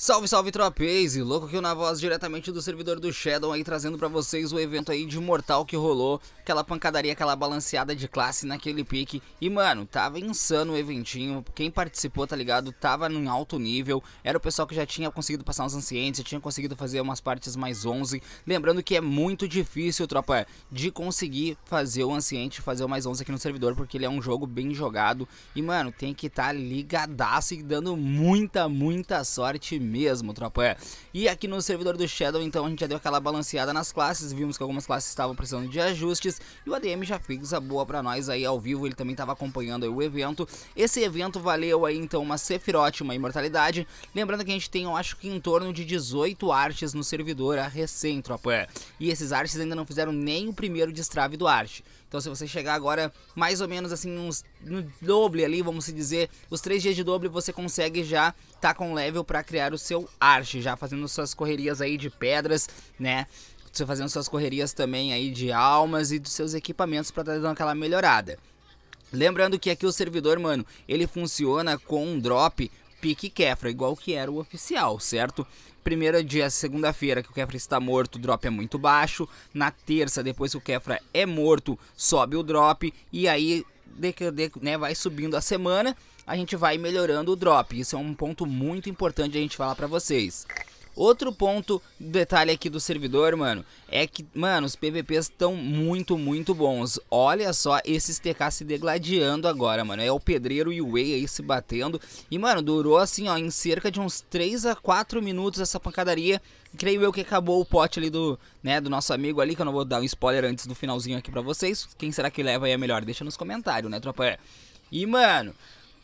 Salve, salve, tropês! E louco que eu na voz diretamente do servidor do Shadow aí trazendo para vocês o evento aí de mortal que rolou, aquela pancadaria, aquela balanceada de classe naquele pique. E mano, tava insano o eventinho, quem participou, tá ligado? Tava num alto nível, era o pessoal que já tinha conseguido passar uns ancientes, já tinha conseguido fazer umas partes mais 11. Lembrando que é muito difícil, tropa, de conseguir fazer o anciente, fazer o mais 11 aqui no servidor, porque ele é um jogo bem jogado. E mano, tem que estar tá ligadaço e dando muita, muita sorte mesmo, tropa. É. E aqui no servidor do Shadow, então, a gente já deu aquela balanceada nas classes, vimos que algumas classes estavam precisando de ajustes, e o ADM já fez a boa pra nós aí ao vivo, ele também estava acompanhando o evento. Esse evento valeu aí, então, uma Sephiroth, uma Imortalidade. Lembrando que a gente tem, eu acho que em torno de 18 artes no servidor, a recém, tropa. É. E esses artes ainda não fizeram nem o primeiro destrave do arte. Então se você chegar agora, mais ou menos assim, uns no doble ali, vamos dizer, os três dias de doble você consegue já tá com level para criar o seu arte, já fazendo suas correrias aí de pedras, né? Você fazendo suas correrias também aí de almas e dos seus equipamentos para tá dar aquela melhorada. Lembrando que aqui o servidor, mano, ele funciona com um drop pique Kefra, igual que era o oficial, certo? Primeiro dia, segunda-feira, que o Kefra está morto, o drop é muito baixo. Na terça, depois que o Kefra é morto, sobe o drop. E aí de, de, né, vai subindo a semana, a gente vai melhorando o drop. Isso é um ponto muito importante a gente falar para vocês. Outro ponto, detalhe aqui do servidor, mano, é que, mano, os PVPs estão muito, muito bons. Olha só esses TK se degladiando agora, mano. É o Pedreiro e o Way aí se batendo. E, mano, durou assim, ó, em cerca de uns 3 a 4 minutos essa pancadaria. Creio eu que acabou o pote ali do, né, do nosso amigo ali, que eu não vou dar um spoiler antes do finalzinho aqui pra vocês. Quem será que leva aí a melhor? Deixa nos comentários, né, tropa? E, mano,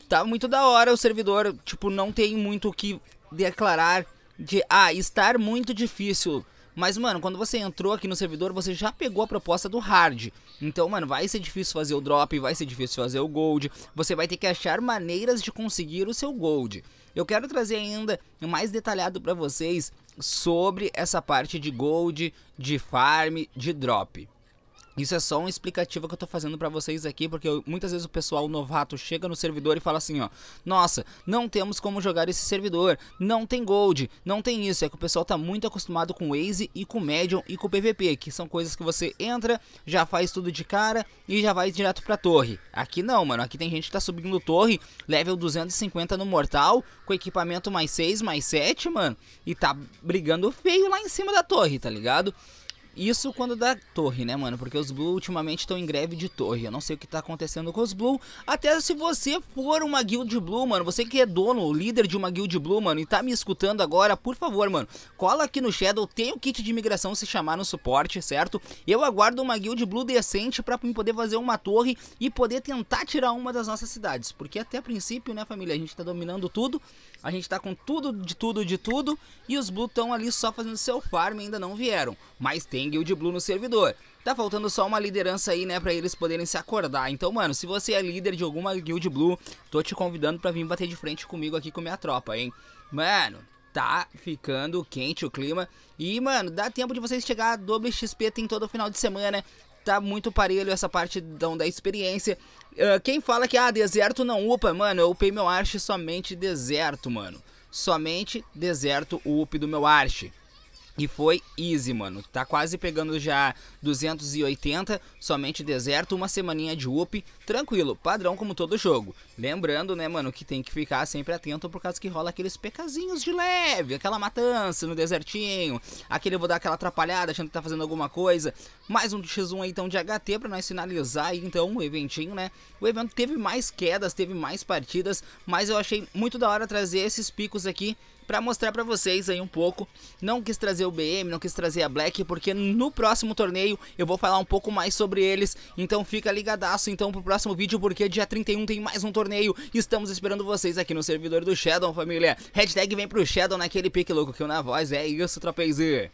tá muito da hora o servidor, tipo, não tem muito o que declarar de ah, estar muito difícil. Mas, mano, quando você entrou aqui no servidor, você já pegou a proposta do hard. Então, mano, vai ser difícil fazer o drop, vai ser difícil fazer o gold. Você vai ter que achar maneiras de conseguir o seu gold. Eu quero trazer ainda mais detalhado para vocês sobre essa parte de gold, de farm, de drop. Isso é só um explicativo que eu tô fazendo para vocês aqui, porque eu, muitas vezes o pessoal novato chega no servidor e fala assim, ó: "Nossa, não temos como jogar esse servidor, não tem gold, não tem isso". É que o pessoal tá muito acostumado com Waze e com Medium e com PVP, que são coisas que você entra, já faz tudo de cara e já vai direto para torre. Aqui não, mano, aqui tem gente que tá subindo torre, level 250 no mortal, com equipamento mais 6, mais 7, mano, e tá brigando feio lá em cima da torre, tá ligado? Isso quando da torre, né, mano? Porque os Blue ultimamente estão em greve de torre. Eu não sei o que tá acontecendo com os Blue. Até se você for uma guild Blue, mano, você que é dono, líder de uma guild Blue, mano, e tá me escutando agora, por favor, mano, cola aqui no Shadow, tem o kit de imigração se chamar no suporte, certo? Eu aguardo uma guild Blue decente pra poder fazer uma torre e poder tentar tirar uma das nossas cidades. Porque até princípio, né, família, a gente tá dominando tudo, a gente tá com tudo, de tudo, de tudo, e os Blue estão ali só fazendo seu farm e ainda não vieram. Mas tem tem Guild Blue no servidor. Tá faltando só uma liderança aí, né, pra eles poderem se acordar. Então, mano, se você é líder de alguma Guild Blue, tô te convidando pra vir bater de frente comigo aqui com minha tropa, hein. Mano, tá ficando quente o clima. E, mano, dá tempo de vocês chegar a doble XP, tem todo final de semana. Tá muito parelho essa parte da experiência. Uh, quem fala que, ah, deserto não upa, mano, eu upei meu Arche somente deserto, mano. Somente deserto o up do meu Arche. E foi easy, mano. Tá quase pegando já 280, somente deserto, uma semaninha de up, tranquilo, padrão como todo jogo. Lembrando, né, mano, que tem que ficar sempre atento por causa que rola aqueles pecazinhos de leve, aquela matança no desertinho, aquele vou dar aquela atrapalhada achando que tá fazendo alguma coisa. Mais um X1 aí, então, de HT pra nós sinalizar aí, então, o eventinho, né. O evento teve mais quedas, teve mais partidas, mas eu achei muito da hora trazer esses picos aqui pra mostrar pra vocês aí um pouco. Não quis trazer trazer o BM, não quis trazer a Black, porque no próximo torneio eu vou falar um pouco mais sobre eles. Então fica ligadaço então pro próximo vídeo, porque dia 31 tem mais um torneio. Estamos esperando vocês aqui no servidor do Shadow, família. Hashtag vem pro Shadow naquele pique louco que eu na voz. É isso, trapeze.